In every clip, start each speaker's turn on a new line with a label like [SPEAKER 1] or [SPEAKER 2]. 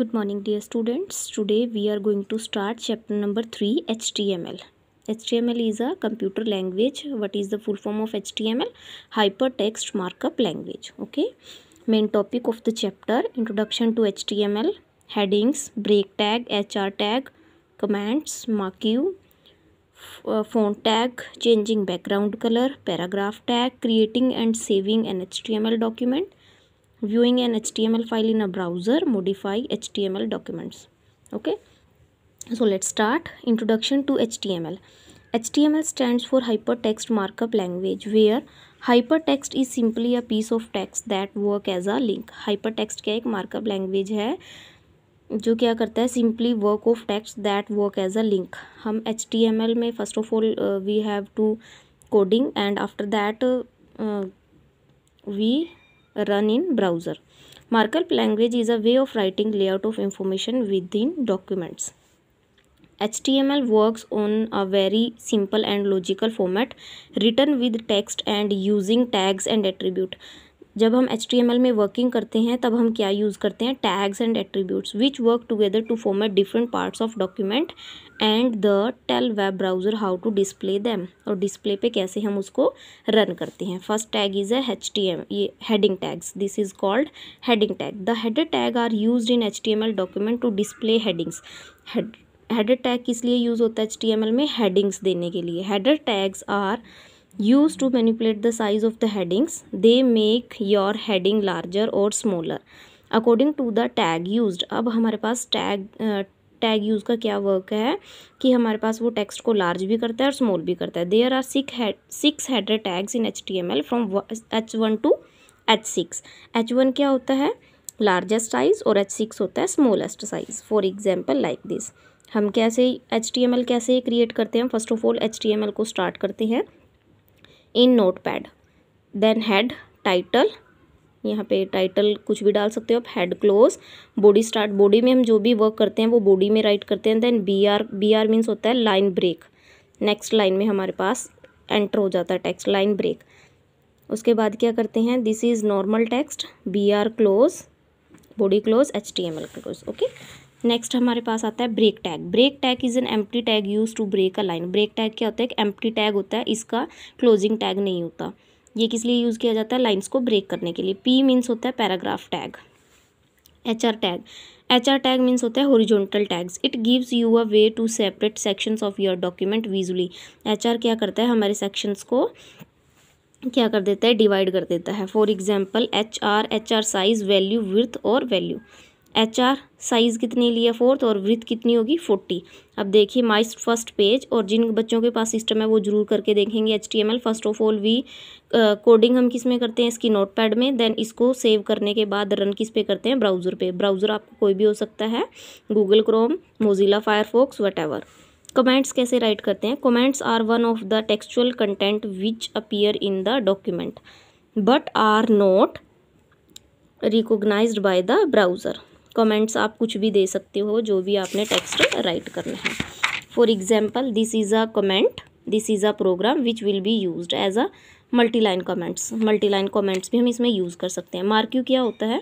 [SPEAKER 1] good morning dear students today we are going to start chapter number 3 html html is a computer language what is the full form of html hypertext markup language okay main topic of the chapter introduction to html headings break tag hr tag commands you uh, font tag changing background color paragraph tag creating and saving an html document viewing an HTML file in a browser, modify HTML documents. Okay. So let's start. Introduction to HTML. HTML stands for Hypertext Markup Language where hypertext is simply a piece of text that work as a link. Hypertext क्या एक markup language है जो क्या करता है simply work of text that work as a link हम H T M L में first of all we have to coding and after that we run in browser. Markup language is a way of writing layout of information within documents. HTML works on a very simple and logical format written with text and using tags and attribute. जब हम H में working करते हैं तब हम क्या use करते हैं tags and attributes which work together to format different parts of document and the tell web browser how to display them और डिस्प्ले पे कैसे हम उसको रन करते हैं first tag is H T M ये heading tags this is called heading tag the head tag are use in H T M L document to display headings head tag किस लिए use होता है H T M L में headings देने के लिए header tags are use to manipulate the size of the headings they make your heading larger और smaller according to the tag use अब हमारे पास टैग टैग यूज़ का क्या वर्क है कि हमारे पास वो टेक्स्ट को लार्ज भी करता है और स्मॉल भी करता है there are six six header tags in H T M L from H one to H six H one क्या होता है लार्जेस्ट साइज़ और एच सिक्स होता है smallest size for example like this हम कैसे एच टी एम एल कैसे create करते हैं first of all H T M L को स्टार्ट करते हैं in notepad then head title यहाँ पे टाइटल कुछ भी डाल सकते हो आप head close body start body में हम जो भी वर्क करते हैं वो बॉडी में राइट करते हैं then B R B R means होता है लाइन ब्रेक नेक्स्ट लाइन में हमारे पास एंटर हो जाता है टेक्स्ट लाइन ब्रेक उसके बाद क्या करते हैं this is normal text B R close body close H T M L close okay next हमारे पास आता है break tag break tag is an empty tag use to break a line break tag क्या होता है एक empty tag होता है इसका क्लोजिंग टैग नहीं होता ये किस लिए यूज़ किया जाता है लाइन्स को ब्रेक करने के लिए पी मीन्स होता है paragraph tag H R tag H R tag means होता है horizontal tags it gives you a way to separate sections of your document visually H R क्या करता है हमारे सेक्शंस को क्या कर देता है डिवाइड कर देता है for example H R H R size value width और वैल्यू एच आर साइज़ कितनी ली है फोर्थ और वृथ कितनी होगी फोर्टी अब देखिए माई फर्स्ट पेज और जिन बच्चों के पास सिस्टम है वो जरूर करके देखेंगे H T M L first of all we coding हम किस में करते हैं इसकी नोट पैड में देन इसको सेव करने के बाद रन किस पे करते हैं ब्राउज़र पे ब्राउज़र आपको कोई भी हो सकता है Google Chrome Mozilla Firefox what comments कैसे राइट करते हैं comments are one of the textual content which appear in the document but are not recognize by the browser comments आप कुछ भी दे सकते हो जो भी आपने टेक्स्ट राइट करना है for example this is a comment this is a program which will be use as a multi line comments multi line comments भी हम इसमें यूज़ कर सकते हैं मार्क्यू क्या होता है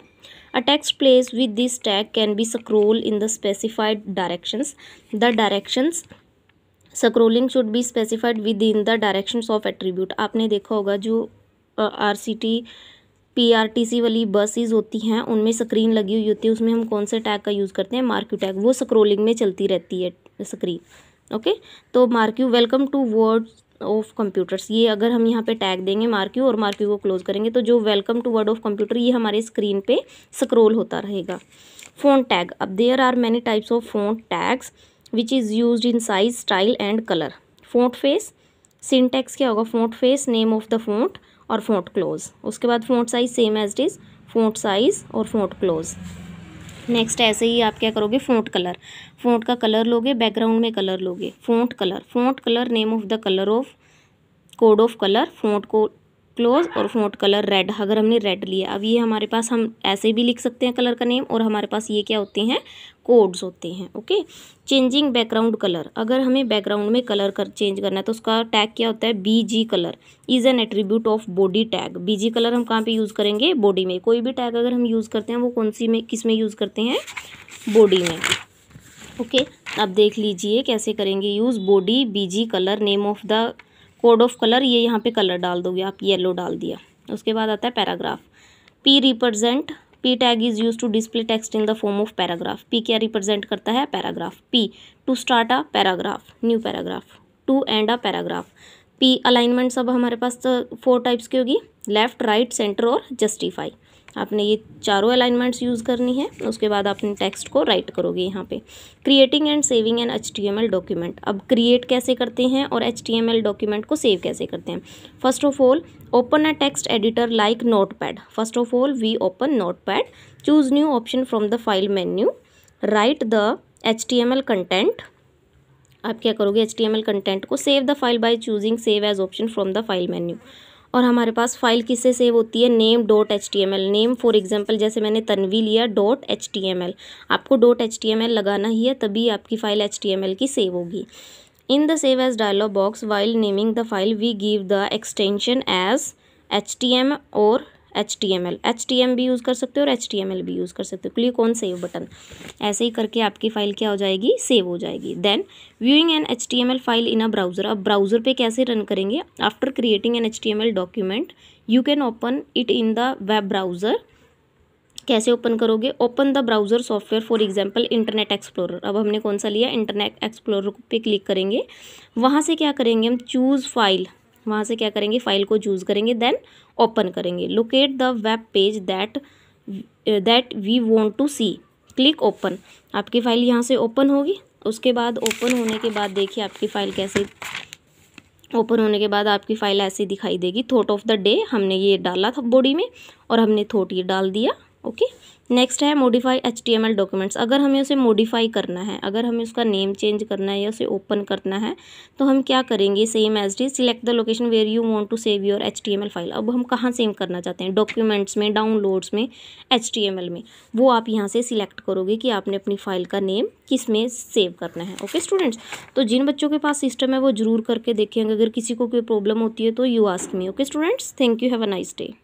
[SPEAKER 1] a text place with this tag can be scroll in the specified directions the directions scrolling should be specified within the directions of attribute आपने देखा होगा जो आर सी टी पी वाली बसेस होती हैं उनमें स्क्रीन लगी हुई होती है उसमें हम कौन से टैग का यूज़ करते हैं मार्क्यू टैग वो स्क्रोलिंग में चलती रहती है स्क्रीन ओके तो marquee welcome to world of computers ये अगर हम यहाँ पे टैग देंगे मार्क्यू और मार्क्यू को क्लोज करेंगे तो जो welcome to world of computer ये हमारे स्क्रीन पे स्क्रोल होता रहेगा फ़ोन टैग अब there are many types of font tags which is use in size style and colour font face syntax क्या होगा font face name of the font और font close उसके बाद font size same as is font size और font close next ऐसे ही आप क्या करोगे फ़ोट कलर फ़ोट का कलर लोगे बैकग्राउंड में कलर लोगे font colour font colour name of the colour of code of colour font को क्लोज और फोट कलर रेड अगर हमने रेड लिया अब ये हमारे पास हम ऐसे भी लिख सकते हैं कलर का नेम और हमारे पास ये क्या होते हैं कोड्स होते हैं ओके चेंजिंग बैकग्राउंड कलर अगर हमें बैकग्राउंड में कलर कर चेंज करना है तो उसका टैग क्या होता है B G colour is an attribute of body tag B G colour हम कहाँ पे यूज़ करेंगे बॉडी में कोई भी टैग अगर हम यूज़ करते हैं वो कौन सी में किस में यूज़ करते हैं बॉडी में ओके अब देख लीजिए कैसे करेंगे use body B G colour name of the code of colour ये यहाँ पे कलर डाल दोगे आप येलो डाल दिया उसके बाद आता है paragraph P represent P tag is use to display text in the form of paragraph P क्या रिप्रेजेंट करता है paragraph P to start a paragraph new paragraph to end a paragraph P alignment सब हमारे पास four तो types की होगी left right centre और जस्टिफाई आपने ये चारों अलाइनमेंट्स यूज़ करनी है उसके बाद आपने टेक्स्ट को राइट करोगे यहाँ पे creating and saving an H document अब क्रिएट कैसे करते हैं और एच डॉक्यूमेंट को सेव कैसे करते हैं first of all open a text editor like notepad first of all we open notepad choose new option from the file menu write the H content आप क्या करोगे H T M L content को save the file by choosing save as option from the file menu और हमारे पास file किससे save होती है name dot H T M L name for example जैसे मैंने तनवी लिया dot H T M L आपको dot H T M L लगाना ही है तभी आपकी file H T M L की सेव होगी in the save as dialog box while naming the file we give the extension as H T M और H T M L H T M भी use कर सकते हो और H T M L भी use कर सकते हो क्लिक ऑन सेव बटन ऐसे ही करके आपकी फ़ाइल क्या हो जाएगी सेव हो जाएगी then viewing an H T M L file in a browser अब ब्राउज़र पे कैसे रन करेंगे after creating an H T M L document you can open it in the web browser कैसे ओपन करोगे open the browser software for example Internet Explorer अब हमने कौन सा लिया इंटरनेट एक्सप्लोरर पे क्लिक करेंगे वहाँ से क्या करेंगे हम चूज़ फाइल वहाँ से क्या करेंगे फाइल को चूज़ करेंगे देन ओपन करेंगे locate the web page that that we want to see click open आपकी फ़ाइल यहाँ से ओपन होगी उसके बाद ओपन होने के बाद देखिए आपकी फ़ाइल कैसे ओपन होने के बाद आपकी फ़ाइल ऐसी दिखाई देगी थोट ऑफ द डे हमने ये डाला था बॉडी में और हमने थोट ये डाल दिया ओके नेक्स्ट है modify H T M L documents अगर हमें उसे मोडिफाई करना है अगर हमें उसका नेम चेंज करना है या उसे ओपन करना है तो हम क्या करेंगे same as the select the location where you want to save your H T M L file अब हम कहाँ सेव करना चाहते हैं डॉक्यूमेंट्स में डाउनलोड्स में एच टी एम एल में वो आप यहाँ से सिलेक्ट करोगे कि आपने अपनी फ़ाइल का नेम किस में सेव करना है ओके स्टूडेंट्स तो जिन बच्चों के पास सिस्टम है वो ज़रूर करके देखेंगे अगर किसी को कोई प्रॉब्लम होती है तो you ask me okay students thank you have a nice day